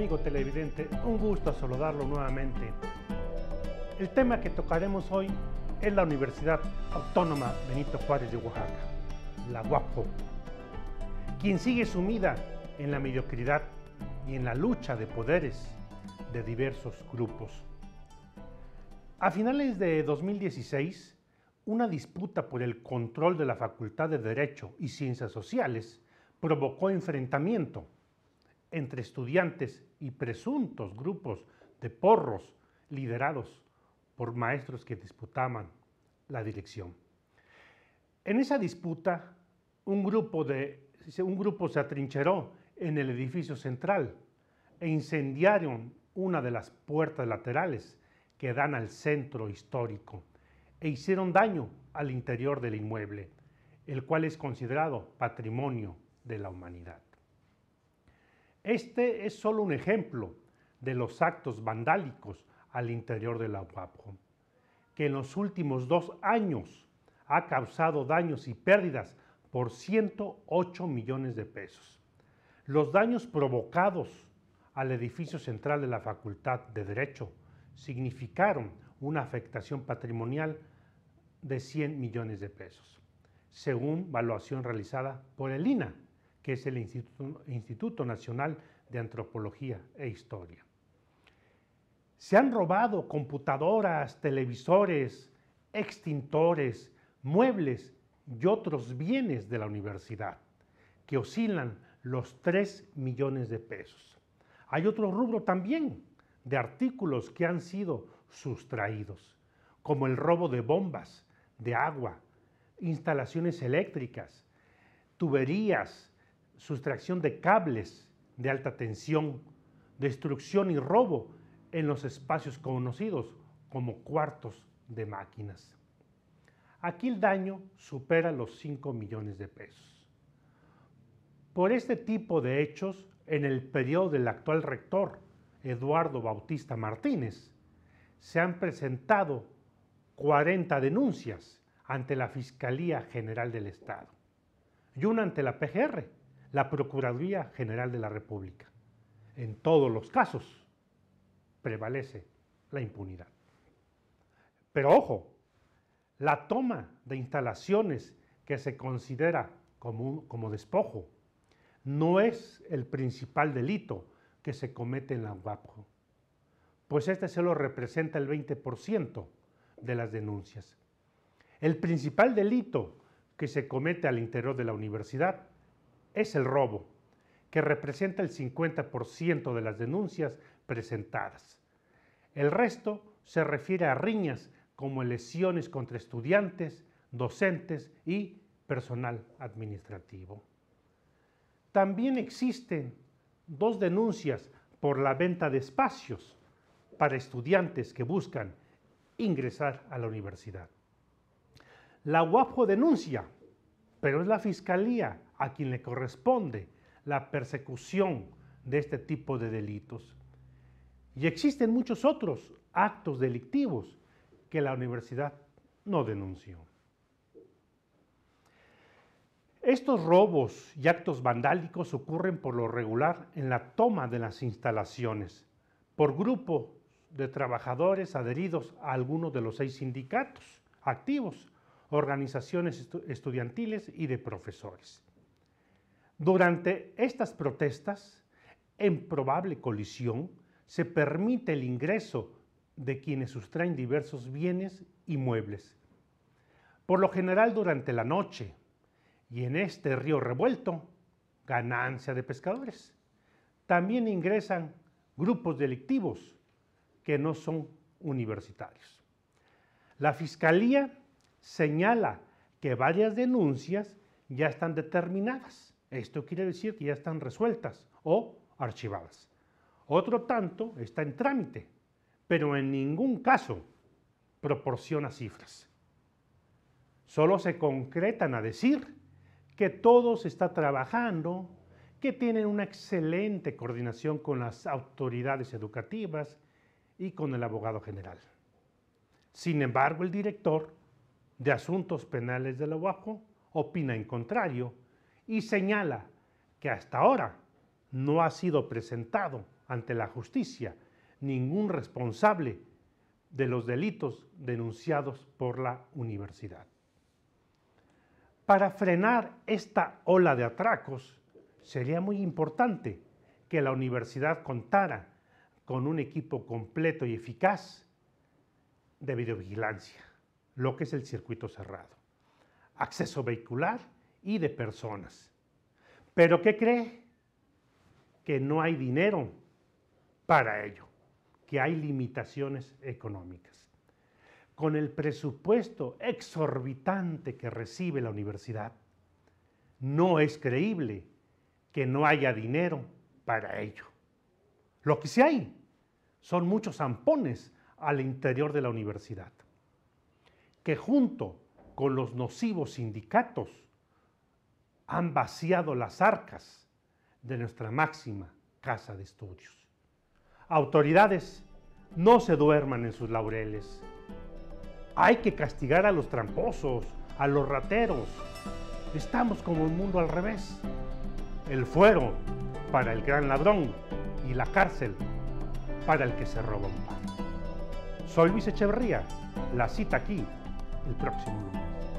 amigo televidente, un gusto saludarlo nuevamente. El tema que tocaremos hoy es la Universidad Autónoma Benito Juárez de Oaxaca, la UAPO, quien sigue sumida en la mediocridad y en la lucha de poderes de diversos grupos. A finales de 2016, una disputa por el control de la Facultad de Derecho y Ciencias Sociales provocó enfrentamiento entre estudiantes y presuntos grupos de porros liderados por maestros que disputaban la dirección. En esa disputa, un grupo, de, un grupo se atrincheró en el edificio central e incendiaron una de las puertas laterales que dan al centro histórico e hicieron daño al interior del inmueble, el cual es considerado patrimonio de la humanidad. Este es solo un ejemplo de los actos vandálicos al interior de la UAP, que en los últimos dos años ha causado daños y pérdidas por 108 millones de pesos. Los daños provocados al edificio central de la Facultad de Derecho significaron una afectación patrimonial de 100 millones de pesos, según valuación realizada por el INA que es el Instituto, Instituto Nacional de Antropología e Historia. Se han robado computadoras, televisores, extintores, muebles y otros bienes de la universidad, que oscilan los 3 millones de pesos. Hay otro rubro también de artículos que han sido sustraídos, como el robo de bombas, de agua, instalaciones eléctricas, tuberías, sustracción de cables de alta tensión, destrucción y robo en los espacios conocidos como cuartos de máquinas. Aquí el daño supera los 5 millones de pesos. Por este tipo de hechos, en el periodo del actual rector, Eduardo Bautista Martínez, se han presentado 40 denuncias ante la Fiscalía General del Estado y una ante la PGR, la Procuraduría General de la República. En todos los casos prevalece la impunidad. Pero ojo, la toma de instalaciones que se considera como, despojo no es el principal delito que se comete en la UAPO, pues este solo representa el 20% de las denuncias. El principal delito que se comete al interior de la universidad es el robo, que representa el 50% de las denuncias presentadas. El resto se refiere a riñas como lesiones contra estudiantes, docentes y personal administrativo. También existen dos denuncias por la venta de espacios para estudiantes que buscan ingresar a la universidad. La UAPO denuncia, pero es la Fiscalía a quien le corresponde la persecución de este tipo de delitos. Y existen muchos otros actos delictivos que la universidad no denunció. Estos robos y actos vandálicos ocurren por lo regular en la toma de las instalaciones por grupos de trabajadores adheridos a alguno de los seis sindicatos activos, organizaciones estudiantiles y de profesores. Durante estas protestas, en probable colisión, se permite el ingreso de quienes sustraen diversos bienes y muebles. Por lo general durante la noche, y en este río revuelto, ganancia de pescadores. También ingresan grupos delictivos que no son universitarios. La Fiscalía señala que varias denuncias ya están determinadas esto quiere decir que ya están resueltas o archivadas. Otro tanto está en trámite, pero en ningún caso proporciona cifras. Solo se concretan a decir que todo se está trabajando, que tienen una excelente coordinación con las autoridades educativas y con el abogado general. Sin embargo, el director de Asuntos Penales de la UAPO opina en contrario y señala que hasta ahora no ha sido presentado ante la justicia ningún responsable de los delitos denunciados por la universidad. Para frenar esta ola de atracos, sería muy importante que la universidad contara con un equipo completo y eficaz de videovigilancia, lo que es el circuito cerrado, acceso vehicular y de personas. Pero ¿qué cree? Que no hay dinero para ello, que hay limitaciones económicas. Con el presupuesto exorbitante que recibe la universidad, no es creíble que no haya dinero para ello. Lo que sí hay son muchos zampones al interior de la universidad, que junto con los nocivos sindicatos han vaciado las arcas de nuestra máxima casa de estudios. Autoridades, no se duerman en sus laureles. Hay que castigar a los tramposos, a los rateros. Estamos como el mundo al revés. El fuero para el gran ladrón y la cárcel para el que se roba un pan. Soy Luis Echeverría. La cita aquí el próximo lunes.